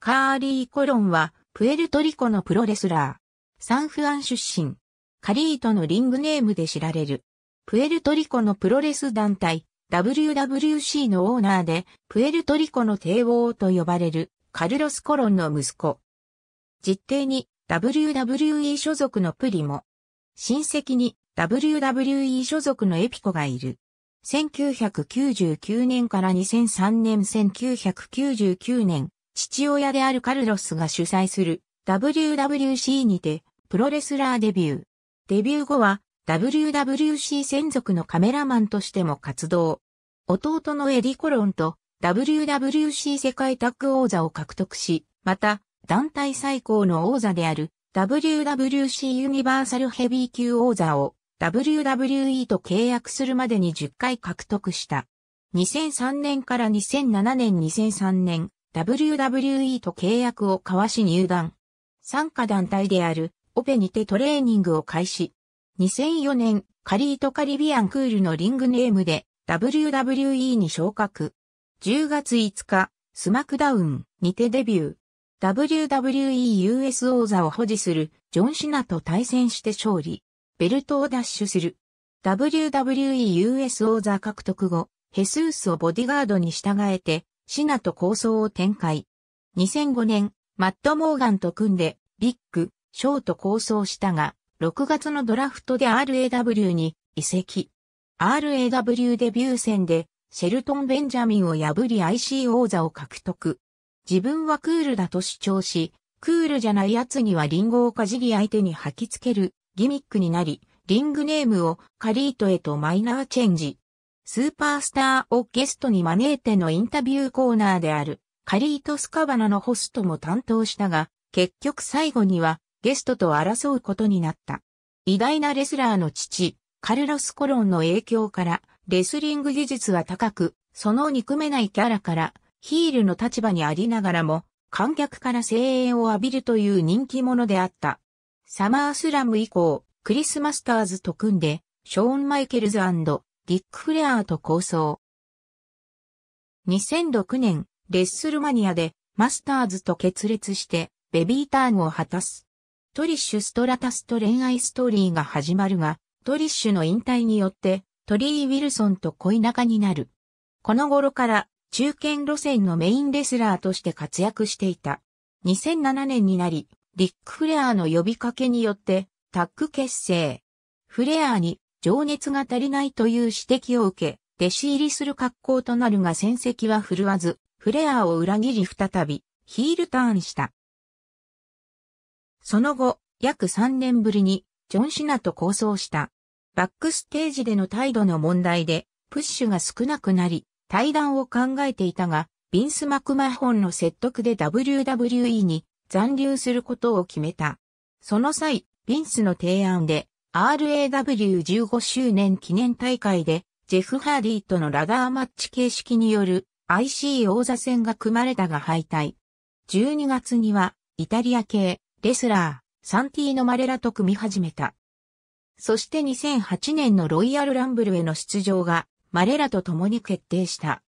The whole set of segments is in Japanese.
カーリー・コロンは、プエルトリコのプロレスラー。サンフアン出身。カリートのリングネームで知られる。プエルトリコのプロレス団体、WWC のオーナーで、プエルトリコの帝王と呼ばれる、カルロス・コロンの息子。実定に、WWE 所属のプリモ。親戚に、WWE 所属のエピコがいる。1999年から2003年1999年、父親であるカルロスが主催する WWC にてプロレスラーデビュー。デビュー後は WWC 専属のカメラマンとしても活動。弟のエリコロンと WWC 世界タッグ王座を獲得し、また団体最高の王座である WWC ユニバーサルヘビー級王座を WWE と契約するまでに10回獲得した。2003年から2007年2003年 WWE と契約を交わし入団。参加団体であるオペにてトレーニングを開始。2004年、カリートカリビアンクールのリングネームで WWE に昇格。10月5日、スマクダウンにてデビュー。WWE US 王座を保持するジョン・シナと対戦して勝利。ベルトを奪取する。WWE US 王座獲得後、ヘスースをボディガードに従えてシナと構想を展開。2005年、マット・モーガンと組んで、ビッグ、ショーと構想したが、6月のドラフトで RAW に移籍。RAW デビュー戦で、シェルトン・ベンジャミンを破り IC 王座を獲得。自分はクールだと主張し、クールじゃない奴にはリンゴをかじり相手に吐きつけるギミックになり、リングネームをカリートへとマイナーチェンジ。スーパースターをゲストに招いてのインタビューコーナーである、カリートスカバナのホストも担当したが、結局最後にはゲストと争うことになった。偉大なレスラーの父、カルロス・コロンの影響から、レスリング技術は高く、その憎めないキャラから、ヒールの立場にありながらも、観客から声援を浴びるという人気者であった。サマースラム以降、クリスマスターズと組んで、ショーン・マイケルズリック・フレアーと構想。2006年、レッスルマニアでマスターズと決裂してベビーターンを果たす。トリッシュ・ストラタスと恋愛ストーリーが始まるが、トリッシュの引退によってトリー・ウィルソンと恋仲になる。この頃から中堅路線のメインレスラーとして活躍していた。2007年になり、リック・フレアーの呼びかけによってタッグ結成。フレアーに情熱が足りないという指摘を受け、弟子入りする格好となるが戦績は振るわず、フレアーを裏切り再び、ヒールターンした。その後、約3年ぶりに、ジョン・シナと交渉した。バックステージでの態度の問題で、プッシュが少なくなり、対談を考えていたが、ビンス・マクマホンの説得で WWE に残留することを決めた。その際、ビンスの提案で、RAW15 周年記念大会で、ジェフ・ハーディとのラダーマッチ形式による IC 王座戦が組まれたが敗退。12月には、イタリア系、レスラー、サンティーノ・マレラと組み始めた。そして2008年のロイヤルランブルへの出場が、マレラと共に決定した。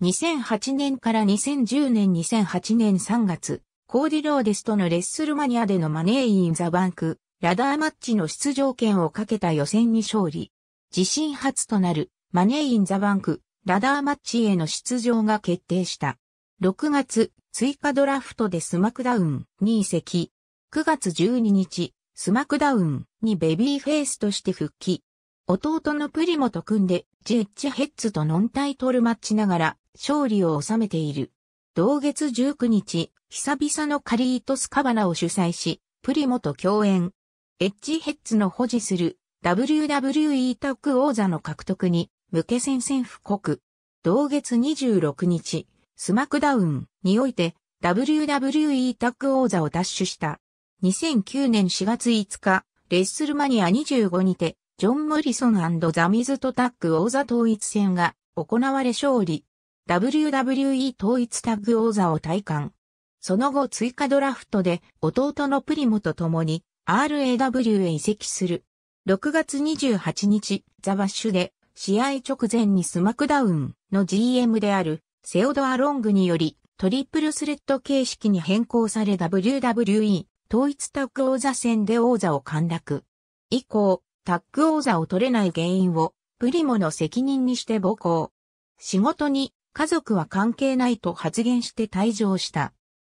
2008年から2010年2008年3月、コーディローデスとのレッスルマニアでのマネーイン・ザ・バンク、ラダーマッチの出場権をかけた予選に勝利。自身初となるマネーインザバンク、ラダーマッチへの出場が決定した。6月、追加ドラフトでスマクダウンに移籍。9月12日、スマクダウンにベビーフェイスとして復帰。弟のプリモと組んで、ジェッジヘッズとノンタイトルマッチながら、勝利を収めている。同月19日、久々のカリートスカバナを主催し、プリモと共演、エッジヘッズの保持する WWE タッグ王座の獲得に向け宣戦布告。同月26日、スマクダウンにおいて WWE タッグ王座を奪取した。2009年4月5日、レッスルマニア25にて、ジョン・モリソンザ・ミズとタッグ王座統一戦が行われ勝利。WWE 統一タッグ王座を体感。その後追加ドラフトで弟のプリモと共に RAW へ移籍する。6月28日、ザ・バッシュで、試合直前にスマクダウンの GM である、セオドア・ロングにより、トリプルスレッド形式に変更され WWE 統一タッグ王座戦で王座を陥落。以降、タッグ王座を取れない原因を、プリモの責任にして暴行。仕事に、家族は関係ないと発言して退場した。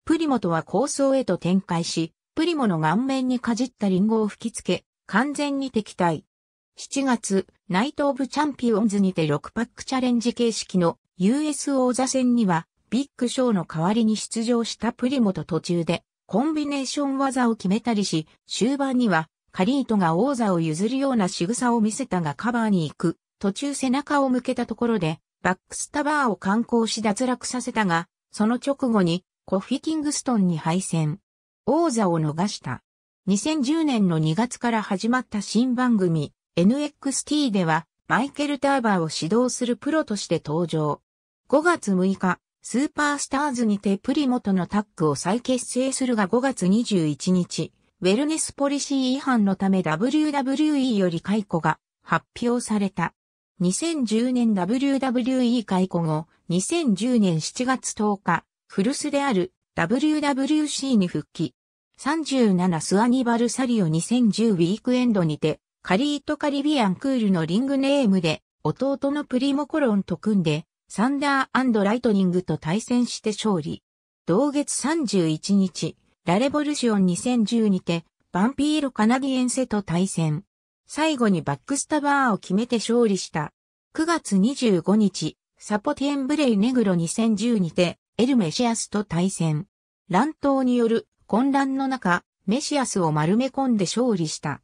プリモとは構想へと展開し、プリモの顔面にかじったリンゴを吹きつけ、完全に敵対。7月、ナイト・オブ・チャンピオンズにて6パックチャレンジ形式の US 王座戦には、ビッグショーの代わりに出場したプリモと途中で、コンビネーション技を決めたりし、終盤には、カリートが王座を譲るような仕草を見せたがカバーに行く、途中背中を向けたところで、バックスタバーを観光し脱落させたが、その直後に、コフィキングストンに敗戦。王座を逃した。2010年の2月から始まった新番組 NXT ではマイケル・ターバーを指導するプロとして登場。5月6日、スーパースターズにてプリモとのタッグを再結成するが5月21日、ウェルネスポリシー違反のため WWE より解雇が発表された。2010年 WWE 解雇後、2010年7月10日、古巣である WWC に復帰。37スアニバルサリオ2010ウィークエンドにて、カリートカリビアンクールのリングネームで、弟のプリモコロンと組んで、サンダーライトニングと対戦して勝利。同月31日、ラレボルシオン2010にて、バンピーロカナディエンセと対戦。最後にバックスタバーを決めて勝利した。9月25日、サポティエンブレイネグロ2010にて、エルメシアスと対戦。乱闘による混乱の中、メシアスを丸め込んで勝利した。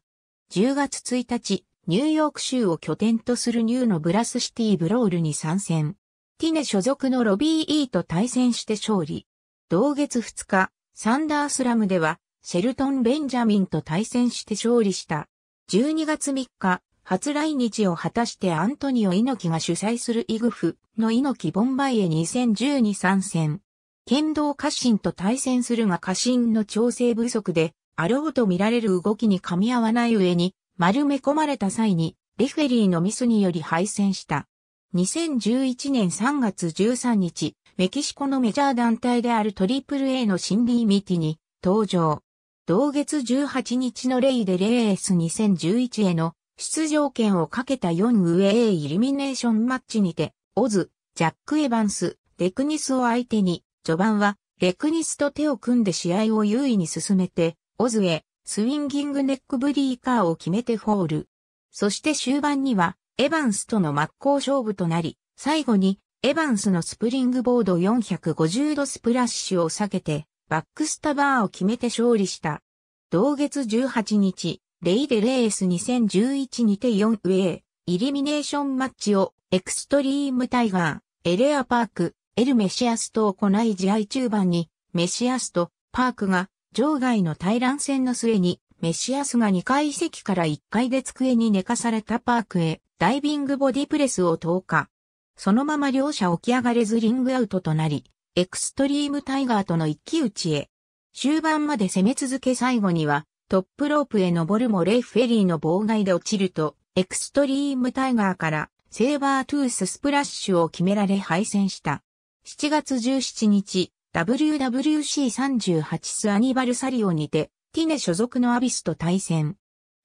10月1日、ニューヨーク州を拠点とするニューのブラスシティブロールに参戦。ティネ所属のロビー・イーと対戦して勝利。同月2日、サンダースラムでは、シェルトン・ベンジャミンと対戦して勝利した。12月3日、初来日を果たしてアントニオ猪木が主催するイグフの猪木ボンバイエ2010に参戦。剣道家臣と対戦するが家臣の調整不足で、あろうと見られる動きに噛み合わない上に、丸め込まれた際に、レフェリーのミスにより敗戦した。2011年3月13日、メキシコのメジャー団体である AAA のシンディミティに登場。同月18日のレイでレース2011への出場権をかけた4上 A イルミネーションマッチにて、オズ、ジャック・エヴァンス、デクニスを相手に序盤は、レクニスと手を組んで試合を優位に進めて、オズへ、スインギングネックブリーカーを決めてホール。そして終盤には、エヴァンスとの真っ向勝負となり、最後に、エヴァンスのスプリングボード450度スプラッシュを避けて、バックスタバーを決めて勝利した。同月18日、レイデレース2011にて4ウェイ、イルミネーションマッチを、エクストリームタイガー、エレアパーク、エル・メシアスと行い試合中盤に、メシアスとパークが場外の対乱戦の末に、メシアスが2階席から1階で机に寝かされたパークへダイビングボディプレスを投下。そのまま両者起き上がれずリングアウトとなり、エクストリームタイガーとの一騎打ちへ。終盤まで攻め続け最後には、トップロープへ登るもレイ・フェリーの妨害で落ちると、エクストリームタイガーからセーバートゥーススプラッシュを決められ敗戦した。7月17日、WWC38 スアニバルサリオにて、ティネ所属のアビスと対戦。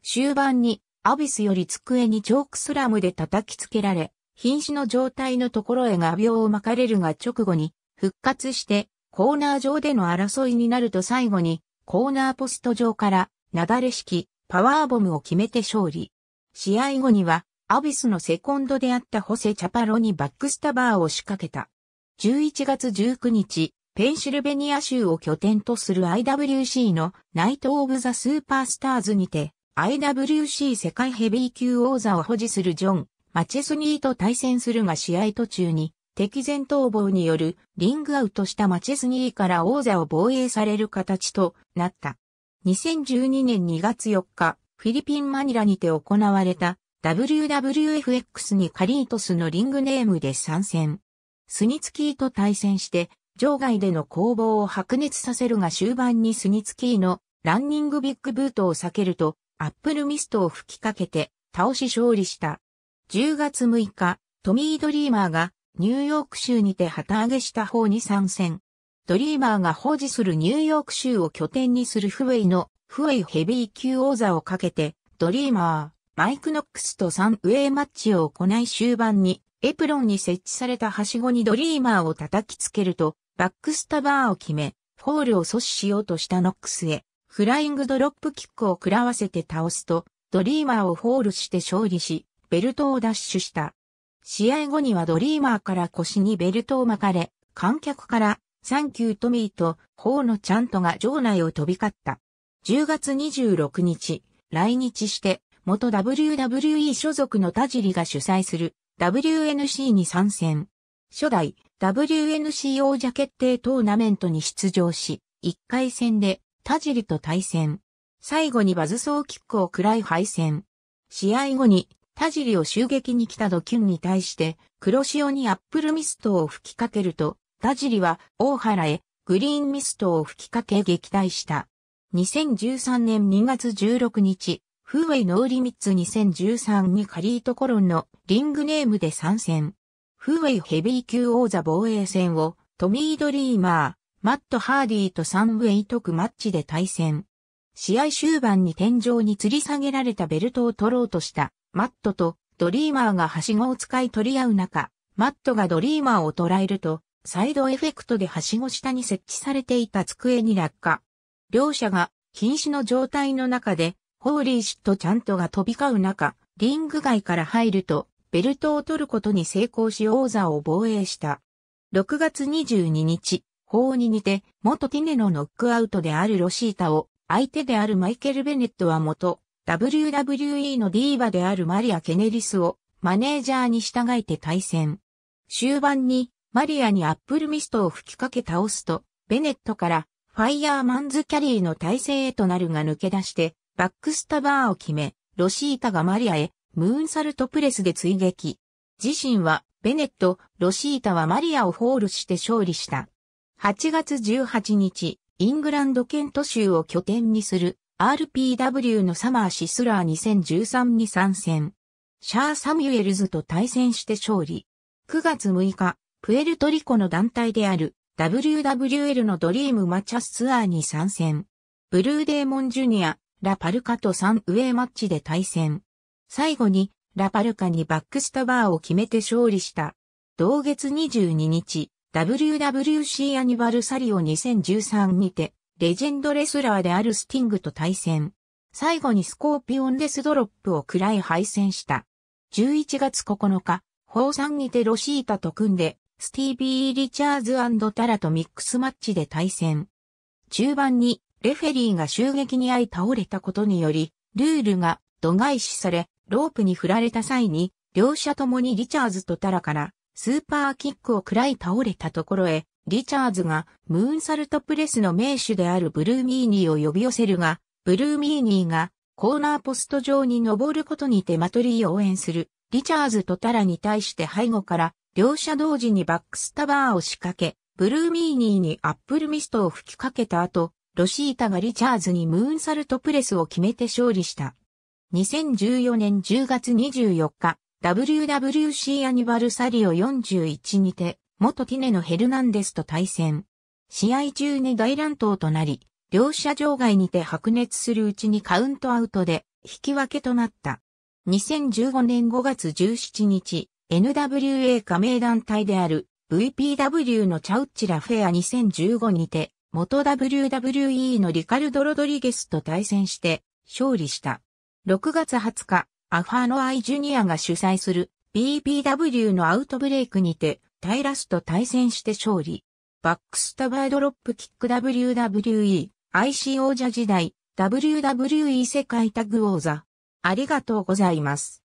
終盤に、アビスより机にチョークスラムで叩きつけられ、瀕死の状態のところへ画鋲を巻かれるが直後に、復活して、コーナー上での争いになると最後に、コーナーポスト上から、なだれ式、パワーボムを決めて勝利。試合後には、アビスのセコンドであったホセ・チャパロにバックスタバーを仕掛けた。11月19日、ペンシルベニア州を拠点とする IWC のナイト・オブ・ザ・スーパースターズにて、IWC 世界ヘビー級王座を保持するジョン、マチェスニーと対戦するが試合途中に、敵前逃亡によるリングアウトしたマチェスニーから王座を防衛される形となった。2012年2月4日、フィリピン・マニラにて行われた WWFX にカリートスのリングネームで参戦。スニツキーと対戦して、場外での攻防を白熱させるが終盤にスニツキーのランニングビッグブートを避けると、アップルミストを吹きかけて、倒し勝利した。10月6日、トミー・ドリーマーがニューヨーク州にて旗揚げした方に参戦。ドリーマーが保持するニューヨーク州を拠点にするフウェイのフウェイヘビー級王座をかけて、ドリーマー、マイク・ノックスと3ウェイマッチを行い終盤にエプロンに設置されたはしごにドリーマーを叩きつけると、バックスタバーを決め、フォールを阻止しようとしたノックスへ、フライングドロップキックを食らわせて倒すと、ドリーマーをフォールして勝利し、ベルトを奪取した。試合後にはドリーマーから腰にベルトを巻かれ、観客から、サンキュートミーと、ホーのチャントが場内を飛び交った。10月26日、来日して、元 WWE 所属の田尻が主催する WNC に参戦。初代 WNC 王者決定トーナメントに出場し、1回戦で田尻と対戦。最後にバズソーキックを暗らい敗戦。試合後に田尻を襲撃に来たドキュンに対して黒潮にアップルミストを吹きかけると、田尻は大原へグリーンミストを吹きかけ撃退した。2013年2月16日、フーウェイノーリミッツ2013にカリートコロンのリングネームで参戦。フーウェイヘビー級王座防衛戦をトミー・ドリーマー、マット・ハーディーとンウェイ特マッチで対戦。試合終盤に天井に吊り下げられたベルトを取ろうとしたマットとドリーマーがはしごを使い取り合う中、マットがドリーマーを捉えると、サイドエフェクトではしご下に設置されていた机に落下。両者が瀕死の状態の中でホーリーシットちゃんとが飛び交う中、リング外から入ると、ベルトを取ることに成功し王座を防衛した。6月22日、法に似て、元ティネのノックアウトであるロシータを、相手であるマイケル・ベネットは元、WWE のディーバであるマリア・ケネリスを、マネージャーに従えて対戦。終盤に、マリアにアップルミストを吹きかけ倒すと、ベネットから、ファイヤーマンズキャリーの体勢へとなるが抜け出して、バックスタバーを決め、ロシータがマリアへ、ムーンサルトプレスで追撃。自身は、ベネット、ロシータはマリアをホールして勝利した。8月18日、イングランドケント州を拠点にする RPW のサマーシスラー2013に参戦。シャー・サミュエルズと対戦して勝利。9月6日、プエルトリコの団体である WWL のドリームマチャスツアーに参戦。ブルーデーモンジュニア、ラパルカと3ウェイマッチで対戦。最後に、ラパルカにバックスタバーを決めて勝利した。同月22日、WWC アニバルサリオ2013にて、レジェンドレスラーであるスティングと対戦。最後にスコーピオンデスドロップを食らい敗戦した。11月9日、サンにてロシータと組んで、スティービー・リチャーズタラとミックスマッチで対戦。中盤にレフェリーが襲撃に遭い倒れたことにより、ルールが度外視され、ロープに振られた際に、両者ともにリチャーズとタラからスーパーキックを喰らい倒れたところへ、リチャーズがムーンサルトプレスの名手であるブルーミーニーを呼び寄せるが、ブルーミーニーがコーナーポスト上に登ることにてマトリーを応援する、リチャーズとタラに対して背後から両者同時にバックスタバーを仕掛け、ブルーミーニーにアップルミストを吹きかけた後、ロシータがリチャーズにムーンサルトプレスを決めて勝利した。2014年10月24日、WWC アニバルサリオ41にて、元ティネのヘルナンデスと対戦。試合中に大乱闘となり、両者場外にて白熱するうちにカウントアウトで引き分けとなった。2015年5月17日、NWA 加盟団体である VPW のチャウッチラフェア2015にて元 WWE のリカルド・ロドリゲスと対戦して勝利した。6月20日、アファーノ・アイ・ジュニアが主催する BPW のアウトブレイクにてタイラスと対戦して勝利。バックスタバードロップキック WWE、IC 王者時代、WWE 世界タグ王座。ありがとうございます。